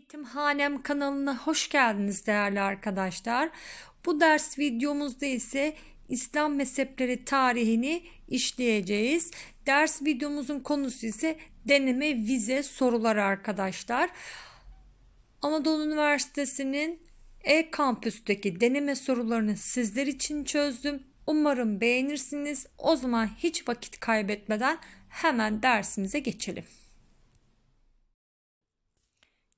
Eğitimhanem kanalına hoş geldiniz değerli arkadaşlar. Bu ders videomuzda ise İslam mezhepleri tarihini işleyeceğiz. Ders videomuzun konusu ise deneme vize soruları arkadaşlar. Anadolu Üniversitesi'nin e-kampüsteki deneme sorularını sizler için çözdüm. Umarım beğenirsiniz. O zaman hiç vakit kaybetmeden hemen dersimize geçelim.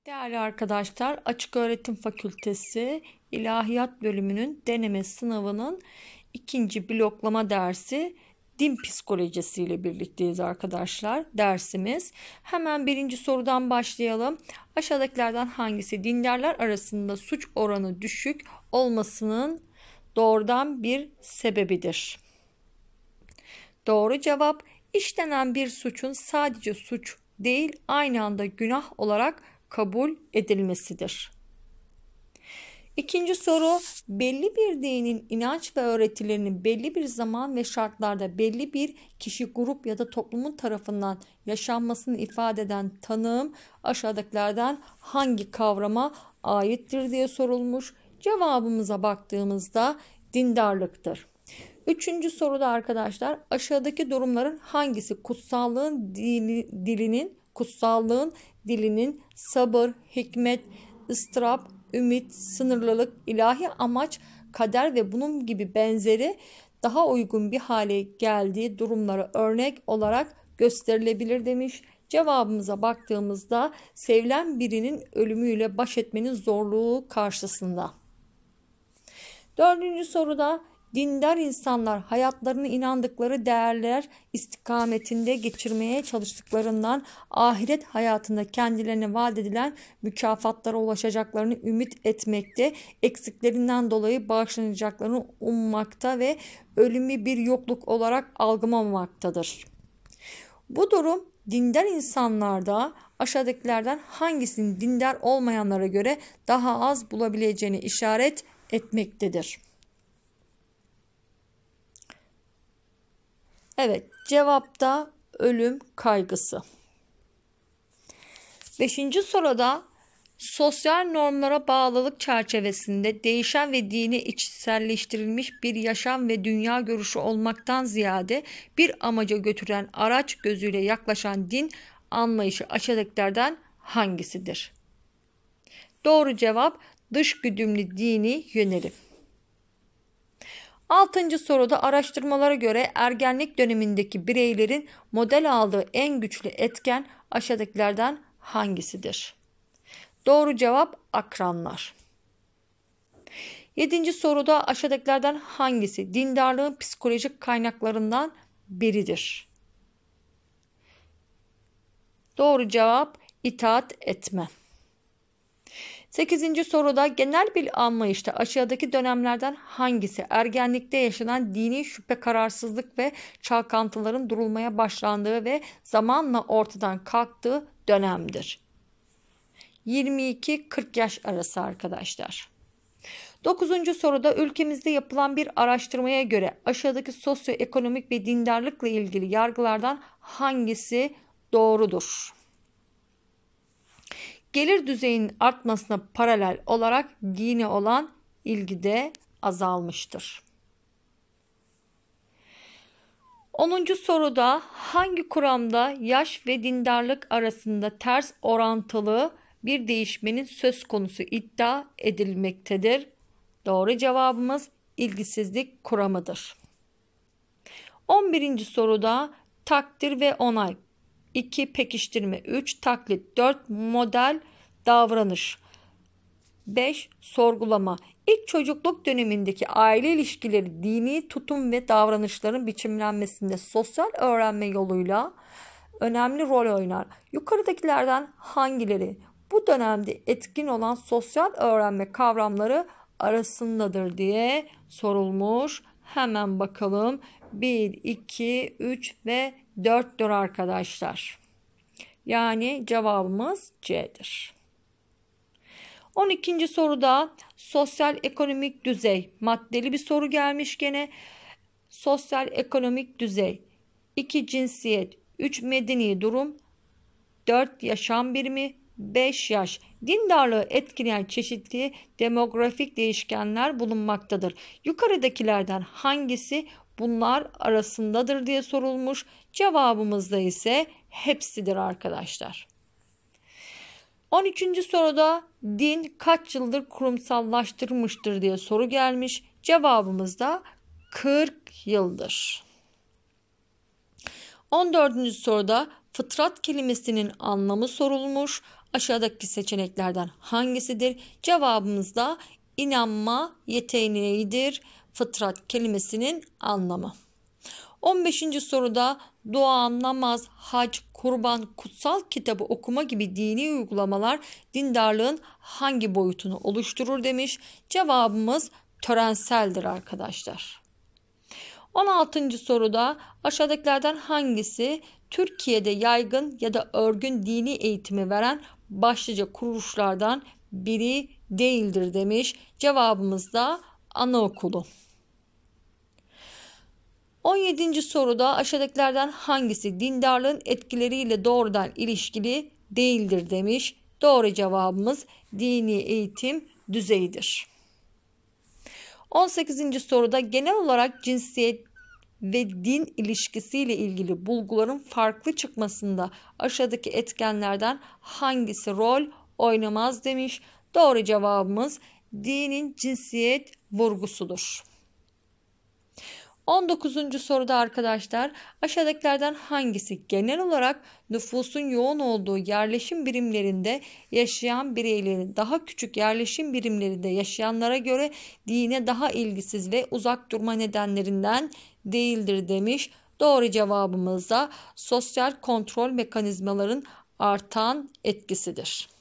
Değerli arkadaşlar, Açık Öğretim Fakültesi İlahiyat Bölümünün deneme sınavının ikinci bloklama dersi din psikolojisi ile birlikteyiz arkadaşlar dersimiz. Hemen birinci sorudan başlayalım. Aşağıdakilerden hangisi dindarlar arasında suç oranı düşük olmasının doğrudan bir sebebidir? Doğru cevap işlenen bir suçun sadece suç değil aynı anda günah olarak kabul edilmesidir. İkinci soru belli bir dinin inanç ve öğretilerinin belli bir zaman ve şartlarda belli bir kişi grup ya da toplumun tarafından yaşanmasını ifade eden tanım aşağıdakilerden hangi kavrama aittir diye sorulmuş. Cevabımıza baktığımızda dindarlıktır. Üçüncü soruda arkadaşlar aşağıdaki durumların hangisi kutsallığın dili, dilinin kutsallığın dilinin sabır, hikmet, ıstırap, ümit, sınırlılık, ilahi amaç, kader ve bunun gibi benzeri daha uygun bir hale geldiği durumlara örnek olarak gösterilebilir demiş. Cevabımıza baktığımızda sevilen birinin ölümüyle baş etmenin zorluğu karşısında. Dördüncü soruda dindar insanlar hayatlarını inandıkları değerler istikametinde geçirmeye çalıştıklarından ahiret hayatında kendilerine vaat edilen mükafatlara ulaşacaklarını ümit etmekte, eksiklerinden dolayı bağışlanacaklarını ummakta ve ölümü bir yokluk olarak algılamaktadır. Bu durum dindar insanlarda aşağıdakilerden hangisinin dindar olmayanlara göre daha az bulabileceğini işaret etmektedir. Evet cevap da ölüm kaygısı. Beşinci soruda sosyal normlara bağlılık çerçevesinde değişen ve dini içselleştirilmiş bir yaşam ve dünya görüşü olmaktan ziyade bir amaca götüren araç gözüyle yaklaşan din anlayışı aşağıdakilerden hangisidir? Doğru cevap dış güdümlü dini yönelim. Altıncı soruda araştırmalara göre ergenlik dönemindeki bireylerin model aldığı en güçlü etken aşağıdakilerden hangisidir? Doğru cevap akranlar. Yedinci soruda aşağıdakilerden hangisi dindarlığın psikolojik kaynaklarından biridir? Doğru cevap itaat etme. 8. soruda genel bir anlayışta aşağıdaki dönemlerden hangisi ergenlikte yaşanan dini şüphe kararsızlık ve çalkantıların durulmaya başlandığı ve zamanla ortadan kalktığı dönemdir. 22-40 yaş arası arkadaşlar. 9. soruda ülkemizde yapılan bir araştırmaya göre aşağıdaki sosyoekonomik ve dindarlıkla ilgili yargılardan hangisi doğrudur? Gelir düzeyinin artmasına paralel olarak dine olan ilgi de azalmıştır. 10. soruda hangi kuramda yaş ve dindarlık arasında ters orantılı bir değişmenin söz konusu iddia edilmektedir? Doğru cevabımız ilgisizlik kuramıdır. 11. soruda takdir ve onay 2. Pekiştirme 3. Taklit 4. Model davranış 5. Sorgulama İlk çocukluk dönemindeki aile ilişkileri dini tutum ve davranışların biçimlenmesinde sosyal öğrenme yoluyla önemli rol oynar. Yukarıdakilerden hangileri bu dönemde etkin olan sosyal öğrenme kavramları arasındadır diye sorulmuş. Hemen bakalım. 1, 2, 3 ve 4'tür arkadaşlar. Yani cevabımız C'dir. 12. soruda sosyal ekonomik düzey maddeli bir soru gelmiş gene. Sosyal ekonomik düzey 2 cinsiyet, 3 medeni durum, 4 yaşam birimi, 5 yaş. Dindarlığı etkileyen çeşitli demografik değişkenler bulunmaktadır. Yukarıdakilerden hangisi bunlar arasındadır diye sorulmuş. Cevabımızda ise hepsidir arkadaşlar. 13. soruda din kaç yıldır kurumsallaştırmıştır diye soru gelmiş. Cevabımız da 40 yıldır. 14. soruda fıtrat kelimesinin anlamı sorulmuş. Aşağıdaki seçeneklerden hangisidir? Cevabımız da inanma yeteneğidir fıtrat kelimesinin anlamı. 15. soruda dua, namaz, hac, kurban, kutsal kitabı okuma gibi dini uygulamalar dindarlığın hangi boyutunu oluşturur demiş. Cevabımız törenseldir arkadaşlar. 16. soruda aşağıdakilerden hangisi Türkiye'de yaygın ya da örgün dini eğitimi veren başlıca kuruluşlardan biri değildir demiş. Cevabımız da Anaokulu. 17. soruda aşağıdakilerden hangisi dindarlığın etkileriyle doğrudan ilişkili değildir demiş. Doğru cevabımız dini eğitim düzeyidir. 18. soruda genel olarak cinsiyet ve din ilişkisiyle ilgili bulguların farklı çıkmasında aşağıdaki etkenlerden hangisi rol oynamaz demiş. Doğru cevabımız dinin cinsiyet vurgusudur. 19. soruda arkadaşlar aşağıdakilerden hangisi genel olarak nüfusun yoğun olduğu yerleşim birimlerinde yaşayan bireylerin daha küçük yerleşim birimlerinde yaşayanlara göre dine daha ilgisiz ve uzak durma nedenlerinden değildir demiş. Doğru cevabımız da sosyal kontrol mekanizmaların artan etkisidir.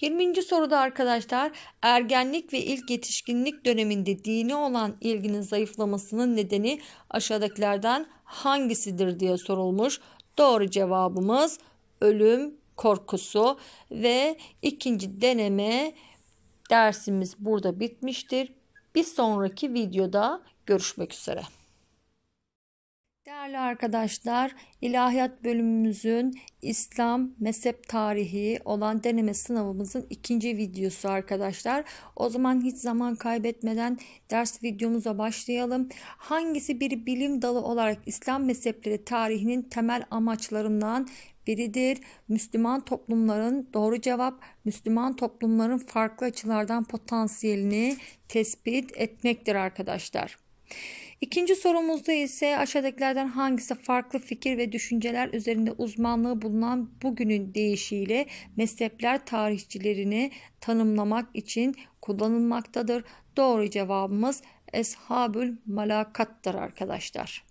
20. soruda arkadaşlar ergenlik ve ilk yetişkinlik döneminde dini olan ilginin zayıflamasının nedeni aşağıdakilerden hangisidir diye sorulmuş. Doğru cevabımız ölüm korkusu ve ikinci deneme dersimiz burada bitmiştir. Bir sonraki videoda görüşmek üzere. Değerli arkadaşlar, ilahiyat bölümümüzün İslam mezhep tarihi olan deneme sınavımızın ikinci videosu arkadaşlar. O zaman hiç zaman kaybetmeden ders videomuza başlayalım. Hangisi bir bilim dalı olarak İslam mezhepleri tarihinin temel amaçlarından biridir. Müslüman toplumların doğru cevap Müslüman toplumların farklı açılardan potansiyelini tespit etmektir arkadaşlar. İkinci sorumuzda ise aşağıdakilerden hangisi farklı fikir ve düşünceler üzerinde uzmanlığı bulunan bugünün deyişiyle mezhepler tarihçilerini tanımlamak için kullanılmaktadır. Doğru cevabımız Eshabül Malakat'tır arkadaşlar.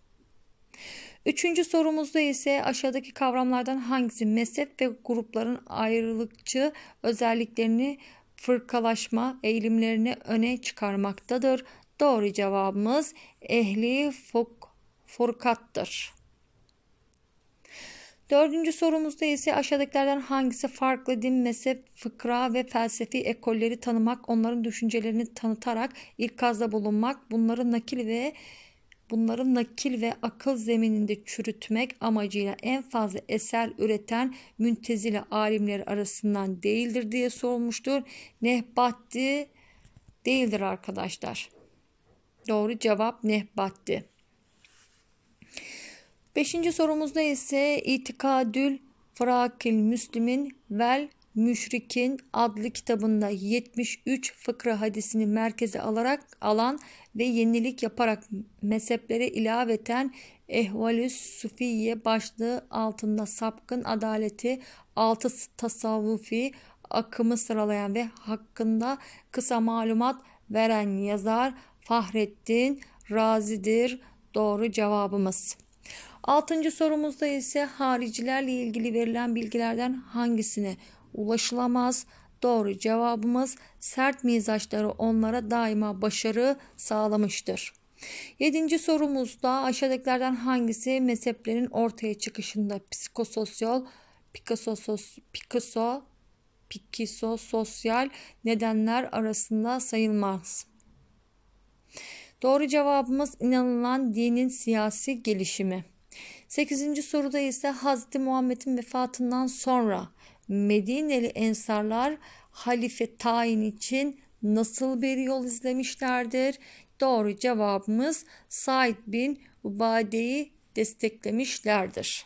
Üçüncü sorumuzda ise aşağıdaki kavramlardan hangisi mezhep ve grupların ayrılıkçı özelliklerini fırkalaşma eğilimlerini öne çıkarmaktadır. Doğru cevabımız ehli fok, forkattır. Dördüncü sorumuzda ise aşağıdakilerden hangisi farklı din, mezhep, fıkra ve felsefi ekolleri tanımak, onların düşüncelerini tanıtarak ikazda bulunmak, bunları nakil ve bunları nakil ve akıl zemininde çürütmek amacıyla en fazla eser üreten müntezile alimleri arasından değildir diye sorulmuştur. Nehbatti değildir arkadaşlar. Doğru cevap Nehbat'ti. Beşinci sorumuzda ise İtikadül Frakil Müslim'in Vel Müşrik'in adlı kitabında 73 fıkra hadisini merkeze alarak alan ve yenilik yaparak mezheplere ilaveten Ehvalü Sufiye başlığı altında sapkın adaleti, altı tasavvufi akımı sıralayan ve hakkında kısa malumat veren yazar Fahrettin Razi'dir doğru cevabımız. Altıncı sorumuzda ise haricilerle ilgili verilen bilgilerden hangisine ulaşılamaz? Doğru cevabımız sert mizaçları onlara daima başarı sağlamıştır. Yedinci sorumuzda aşağıdakilerden hangisi mezheplerin ortaya çıkışında psikososyal, pikososos, pikoso, sosyal nedenler arasında sayılmaz? Doğru cevabımız inanılan dinin siyasi gelişimi. 8. soruda ise Hazreti Muhammed'in vefatından sonra Medineli Ensarlar halife tayin için nasıl bir yol izlemişlerdir? Doğru cevabımız Said bin Ubade'yi desteklemişlerdir.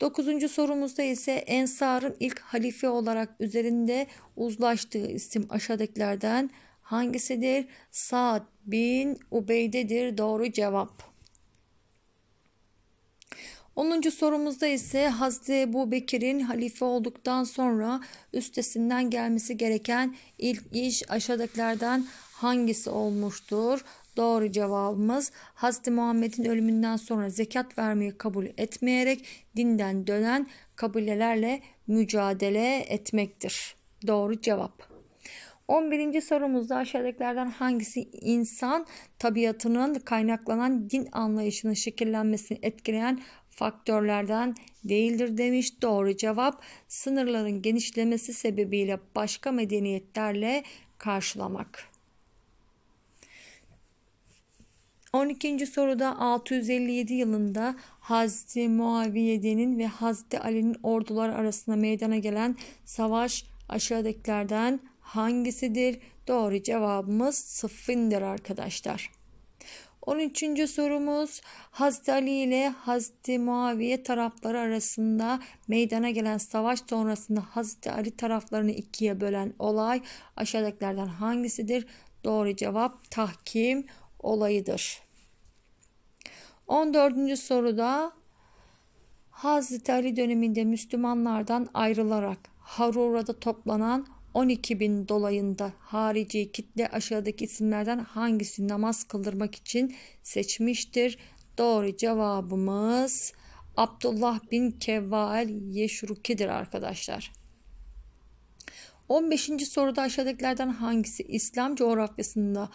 9. sorumuzda ise Ensar'ın ilk halife olarak üzerinde uzlaştığı isim aşağıdakilerden hangisidir? Sa'd bin Ubeyde'dir. Doğru cevap. 10. sorumuzda ise Hazreti Ebu Bekir'in halife olduktan sonra üstesinden gelmesi gereken ilk iş aşağıdakilerden hangisi olmuştur? Doğru cevabımız Hazreti Muhammed'in ölümünden sonra zekat vermeyi kabul etmeyerek dinden dönen kabilelerle mücadele etmektir. Doğru cevap. 11. sorumuzda aşağıdakilerden hangisi insan tabiatının kaynaklanan din anlayışının şekillenmesini etkileyen faktörlerden değildir demiş. Doğru cevap sınırların genişlemesi sebebiyle başka medeniyetlerle karşılamak. 12. soruda 657 yılında Hazreti Muaviye'nin ve Hazreti Ali'nin ordular arasında meydana gelen savaş aşağıdakilerden hangisidir? Doğru cevabımız sıfındır arkadaşlar. 13. sorumuz Hazreti Ali ile Hazreti Muaviye tarafları arasında meydana gelen savaş sonrasında Hazreti Ali taraflarını ikiye bölen olay aşağıdakilerden hangisidir? Doğru cevap tahkim olayıdır. 14. soruda Hazreti Ali döneminde Müslümanlardan ayrılarak Harura'da toplanan 12 bin dolayında harici kitle aşağıdaki isimlerden hangisi namaz kıldırmak için seçmiştir? Doğru cevabımız Abdullah bin Kevval Yeşruki'dir arkadaşlar. 15. soruda aşağıdakilerden hangisi İslam coğrafyasında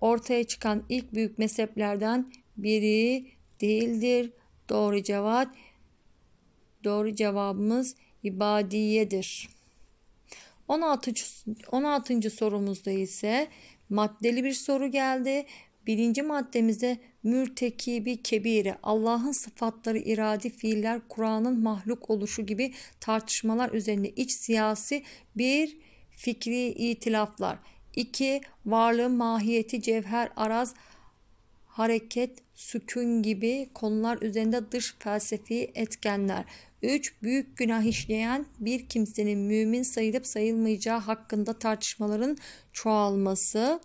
ortaya çıkan ilk büyük mezheplerden biri değildir? Doğru cevap doğru cevabımız ibadiyedir. 16. 16. sorumuzda ise maddeli bir soru geldi. Birinci maddemizde mürtekibi kebire Allah'ın sıfatları iradi fiiller Kur'an'ın mahluk oluşu gibi tartışmalar üzerine iç siyasi bir fikri itilaflar. 2. Varlığın mahiyeti cevher araz hareket sükun gibi konular üzerinde dış felsefi etkenler. 3. Büyük günah işleyen bir kimsenin mümin sayılıp sayılmayacağı hakkında tartışmaların çoğalması.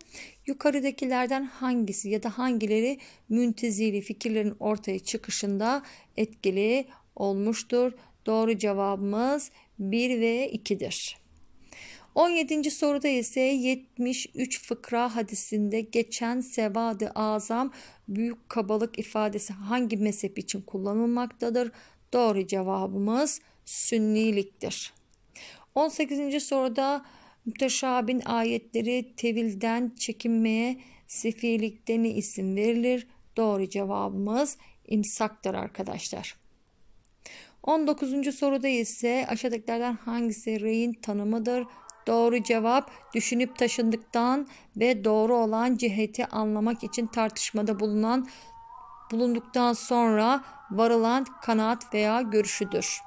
Yukarıdakilerden hangisi ya da hangileri müntezili fikirlerin ortaya çıkışında etkili olmuştur? Doğru cevabımız 1 ve 2'dir. 17. soruda ise 73 fıkra hadisinde geçen sevadı azam büyük kabalık ifadesi hangi mezhep için kullanılmaktadır? Doğru cevabımız sünniliktir. 18. soruda müteşabin ayetleri tevilden çekinmeye sefilikte ne isim verilir? Doğru cevabımız imsaktır arkadaşlar. 19. soruda ise aşağıdakilerden hangisi reyin tanımıdır? Doğru cevap düşünüp taşındıktan ve doğru olan ciheti anlamak için tartışmada bulunan bulunduktan sonra varılan kanaat veya görüşüdür.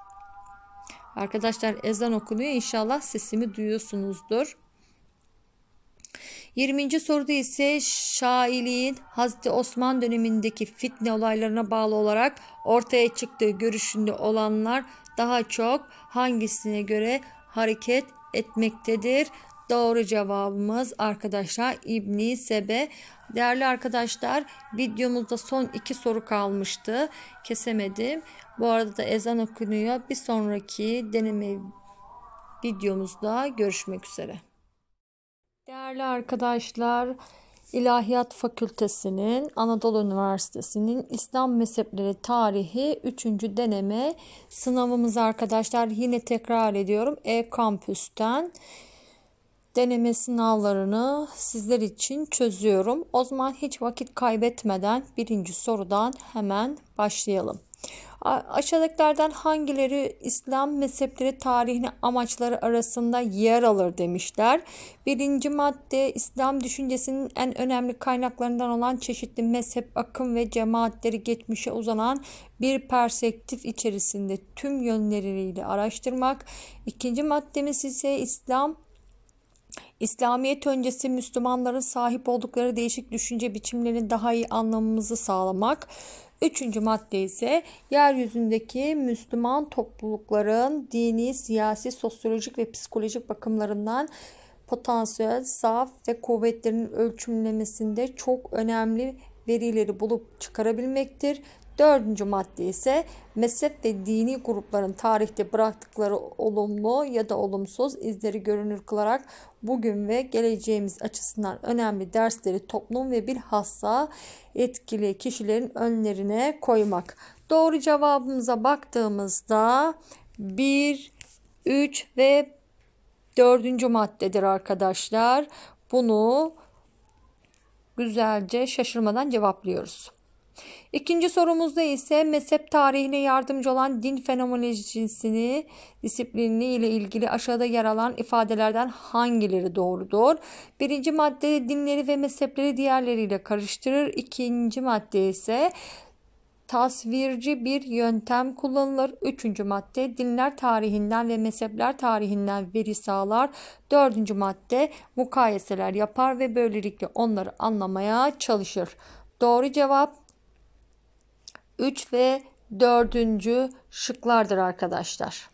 Arkadaşlar ezan okunuyor. inşallah sesimi duyuyorsunuzdur. 20. soruda ise Şailiğin Hazreti Osman dönemindeki fitne olaylarına bağlı olarak ortaya çıktığı görüşünde olanlar daha çok hangisine göre hareket etmektedir? Doğru cevabımız arkadaşlar İbni Sebe. Değerli arkadaşlar videomuzda son iki soru kalmıştı. Kesemedim. Bu arada da ezan okunuyor. Bir sonraki deneme videomuzda görüşmek üzere. Değerli arkadaşlar İlahiyat Fakültesi'nin Anadolu Üniversitesi'nin İslam Mezhepleri Tarihi 3. deneme sınavımız arkadaşlar yine tekrar ediyorum E kampüsten deneme sınavlarını sizler için çözüyorum. O zaman hiç vakit kaybetmeden birinci sorudan hemen başlayalım. Aşağıdakilerden hangileri İslam mezhepleri tarihini amaçları arasında yer alır demişler. Birinci madde İslam düşüncesinin en önemli kaynaklarından olan çeşitli mezhep, akım ve cemaatleri geçmişe uzanan bir perspektif içerisinde tüm yönleriyle araştırmak. İkinci maddemiz ise İslam İslamiyet öncesi Müslümanların sahip oldukları değişik düşünce biçimlerini daha iyi anlamamızı sağlamak. Üçüncü madde ise yeryüzündeki Müslüman toplulukların dini, siyasi, sosyolojik ve psikolojik bakımlarından potansiyel, saf ve kuvvetlerin ölçümlemesinde çok önemli verileri bulup çıkarabilmektir. Dördüncü madde ise mezhep ve dini grupların tarihte bıraktıkları olumlu ya da olumsuz izleri görünür kılarak bugün ve geleceğimiz açısından önemli dersleri toplum ve bilhassa etkili kişilerin önlerine koymak. Doğru cevabımıza baktığımızda 1, 3 ve 4. maddedir arkadaşlar. Bunu güzelce şaşırmadan cevaplıyoruz. İkinci sorumuzda ise mezhep tarihine yardımcı olan din fenomenolojisini disiplini ile ilgili aşağıda yer alan ifadelerden hangileri doğrudur? Birinci madde dinleri ve mezhepleri diğerleriyle karıştırır. İkinci madde ise tasvirci bir yöntem kullanılır. Üçüncü madde dinler tarihinden ve mezhepler tarihinden veri sağlar. Dördüncü madde mukayeseler yapar ve böylelikle onları anlamaya çalışır. Doğru cevap 3 ve 4. şıklardır arkadaşlar.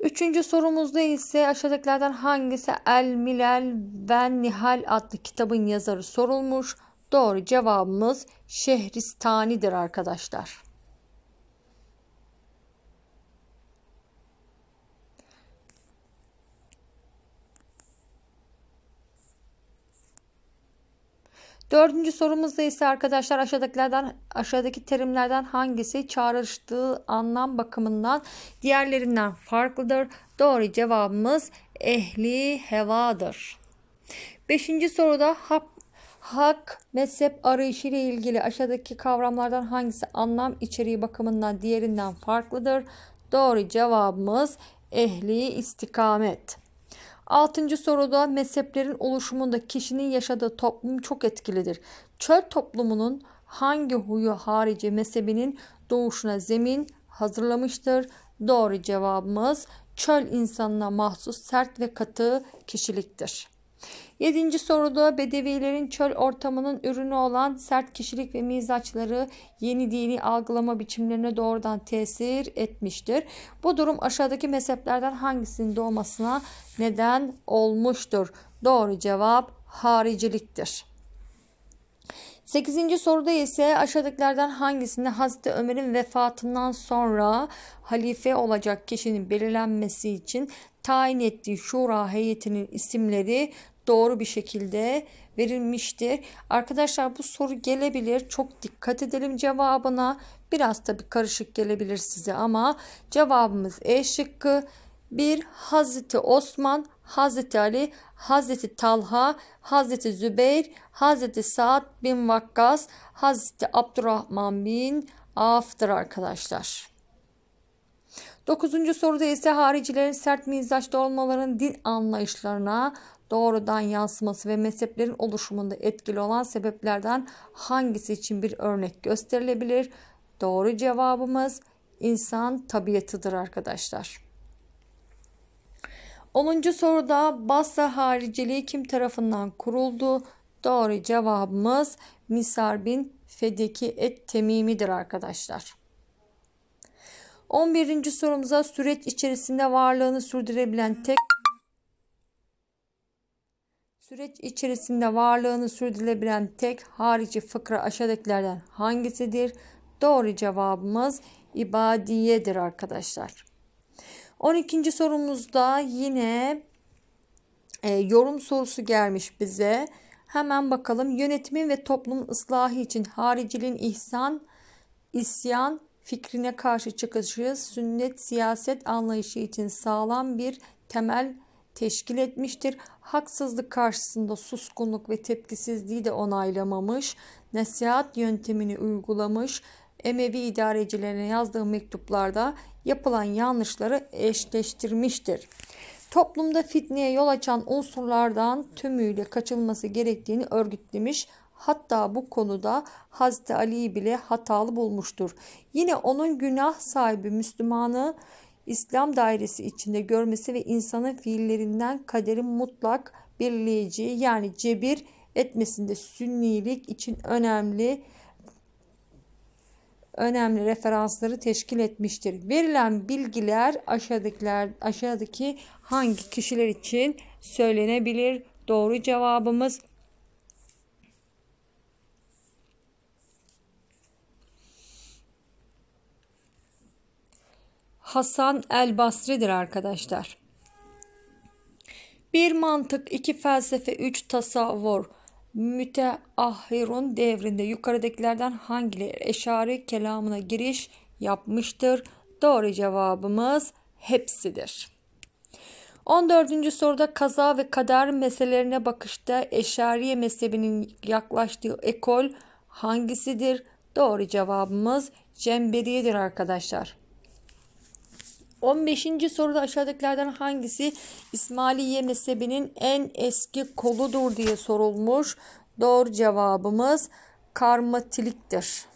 Üçüncü sorumuzda ise aşağıdakilerden hangisi El Milal ve Nihal adlı kitabın yazarı sorulmuş. Doğru cevabımız Şehristani'dir arkadaşlar. Dördüncü sorumuzda ise arkadaşlar aşağıdakilerden aşağıdaki terimlerden hangisi çağrıştığı anlam bakımından diğerlerinden farklıdır? Doğru cevabımız ehli hevadır. Beşinci soruda hak, hak mezhep arayışı ile ilgili aşağıdaki kavramlardan hangisi anlam içeriği bakımından diğerinden farklıdır? Doğru cevabımız ehli istikamet. Altıncı soruda mezheplerin oluşumunda kişinin yaşadığı toplum çok etkilidir. Çöl toplumunun hangi huyu harici mezhebinin doğuşuna zemin hazırlamıştır? Doğru cevabımız çöl insanına mahsus sert ve katı kişiliktir. Yedinci soruda Bedevilerin çöl ortamının ürünü olan sert kişilik ve mizaçları yeni dini algılama biçimlerine doğrudan tesir etmiştir. Bu durum aşağıdaki mezheplerden hangisinin doğmasına neden olmuştur? Doğru cevap hariciliktir. 8. soruda ise aşağıdakilerden hangisinde Hazreti Ömer'in vefatından sonra halife olacak kişinin belirlenmesi için tayin ettiği şura heyetinin isimleri doğru bir şekilde verilmiştir. Arkadaşlar bu soru gelebilir. Çok dikkat edelim cevabına. Biraz tabii karışık gelebilir size ama cevabımız E şıkkı. 1. Hazreti Osman, Hazreti Ali, Hazreti Talha, Hazreti Zübeyir, Hazreti Saad bin Vakkas, Hazreti Abdurrahman bin Af'tır arkadaşlar. Dokuzuncu soruda ise haricilerin sert mizaçta olmalarının din anlayışlarına doğrudan yansıması ve mezheplerin oluşumunda etkili olan sebeplerden hangisi için bir örnek gösterilebilir? Doğru cevabımız insan tabiatıdır arkadaşlar. 10. soruda Basra hariciliği kim tarafından kuruldu? Doğru cevabımız Misar bin Fedeki et temimidir arkadaşlar. 11. sorumuza süreç içerisinde varlığını sürdürebilen tek Süreç içerisinde varlığını sürdürülebilen tek harici fıkra aşağıdakilerden hangisidir? Doğru cevabımız ibadiyedir arkadaşlar. 12. sorumuzda yine e, yorum sorusu gelmiş bize. Hemen bakalım yönetimin ve toplumun ıslahı için haricilin ihsan, isyan fikrine karşı çıkışı sünnet siyaset anlayışı için sağlam bir temel teşkil etmiştir. Haksızlık karşısında suskunluk ve tepkisizliği de onaylamamış, nasihat yöntemini uygulamış, Emevi idarecilerine yazdığı mektuplarda yapılan yanlışları eşleştirmiştir. Toplumda fitneye yol açan unsurlardan tümüyle kaçılması gerektiğini örgütlemiş. Hatta bu konuda Hazreti Ali'yi bile hatalı bulmuştur. Yine onun günah sahibi Müslümanı İslam dairesi içinde görmesi ve insanın fiillerinden kaderin mutlak belirleyeceği yani cebir etmesinde sünnilik için önemli önemli referansları teşkil etmiştir. Verilen bilgiler aşağıdakiler aşağıdaki hangi kişiler için söylenebilir? Doğru cevabımız Hasan el Basri'dir arkadaşlar. Bir mantık, iki felsefe, üç tasavvur. Müteahhirun devrinde yukarıdakilerden hangileri eşari kelamına giriş yapmıştır? Doğru cevabımız hepsidir. 14. soruda kaza ve kader meselelerine bakışta eşariye mezhebinin yaklaştığı ekol hangisidir? Doğru cevabımız cemberiyedir arkadaşlar. 15. soruda aşağıdakilerden hangisi İsmailiye mezhebinin en eski koludur diye sorulmuş. Doğru cevabımız karmatiliktir.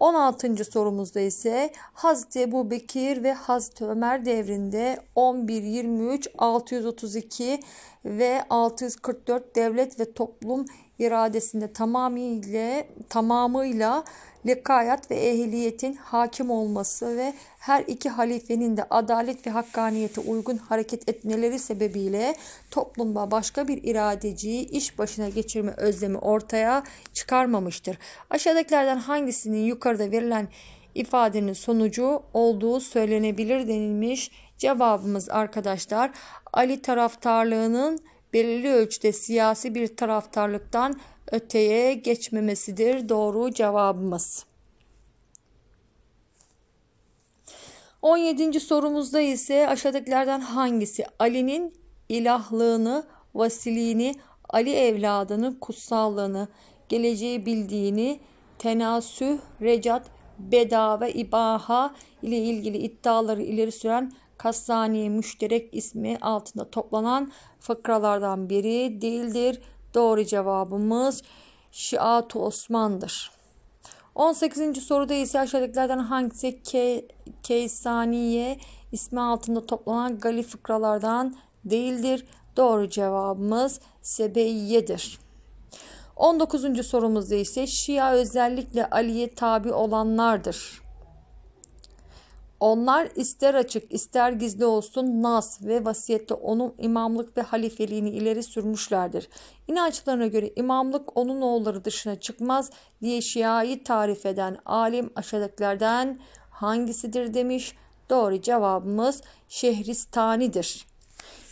16. sorumuzda ise Hazreti Ebu Bekir ve Hazreti Ömer devrinde 11-23, 632 ve 644 devlet ve toplum iradesinde tamamıyla tamamıyla lekayat ve ehliyetin hakim olması ve her iki halifenin de adalet ve hakkaniyete uygun hareket etmeleri sebebiyle toplumda başka bir iradeciyi iş başına geçirme özlemi ortaya çıkarmamıştır. Aşağıdakilerden hangisinin yukarıda verilen ifadenin sonucu olduğu söylenebilir denilmiş. Cevabımız arkadaşlar Ali taraftarlığının belirli ölçüde siyasi bir taraftarlıktan öteye geçmemesidir doğru cevabımız. 17. sorumuzda ise aşağıdakilerden hangisi Ali'nin ilahlığını, vasiliğini, Ali evladının kutsallığını, geleceği bildiğini, tenasüh, recat, beda ve ibaha ile ilgili iddiaları ileri süren Kastani müşterek ismi altında toplanan fıkralardan biri değildir. Doğru cevabımız Şiatu Osman'dır. 18. soruda ise aşağıdakilerden hangisi Ke Keysaniye ismi altında toplanan gali fıkralardan değildir? Doğru cevabımız Sebeyye'dir. 19. sorumuzda ise Şia özellikle Ali'ye tabi olanlardır. Onlar ister açık ister gizli olsun nas ve vasiyette onun imamlık ve halifeliğini ileri sürmüşlerdir. İnançlarına göre imamlık onun oğulları dışına çıkmaz diye Şia'yı tarif eden alim aşağıdakilerden hangisidir demiş. Doğru cevabımız Şehristani'dir.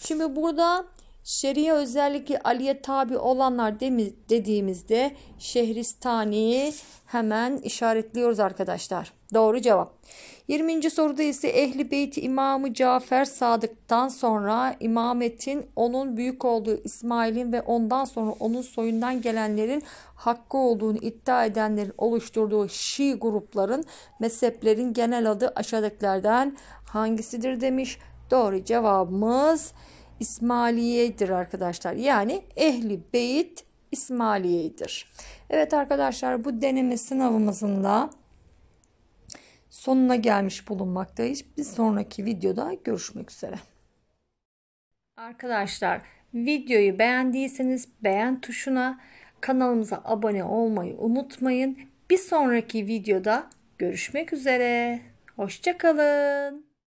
Şimdi burada Şeria özellikle Ali'ye tabi olanlar dediğimizde Şehristani'yi hemen işaretliyoruz arkadaşlar. Doğru cevap. 20. soruda ise Ehli Beyt İmamı Cafer Sadık'tan sonra imametin onun büyük olduğu İsmail'in ve ondan sonra onun soyundan gelenlerin hakkı olduğunu iddia edenlerin oluşturduğu Şii grupların mezheplerin genel adı aşağıdakilerden hangisidir demiş. Doğru cevabımız İsmailiye'dir arkadaşlar. Yani Ehli Beyt İsmailiye'dir. Evet arkadaşlar bu deneme sınavımızın da sonuna gelmiş bulunmaktayız. Bir sonraki videoda görüşmek üzere. Arkadaşlar videoyu beğendiyseniz beğen tuşuna kanalımıza abone olmayı unutmayın. Bir sonraki videoda görüşmek üzere. Hoşçakalın.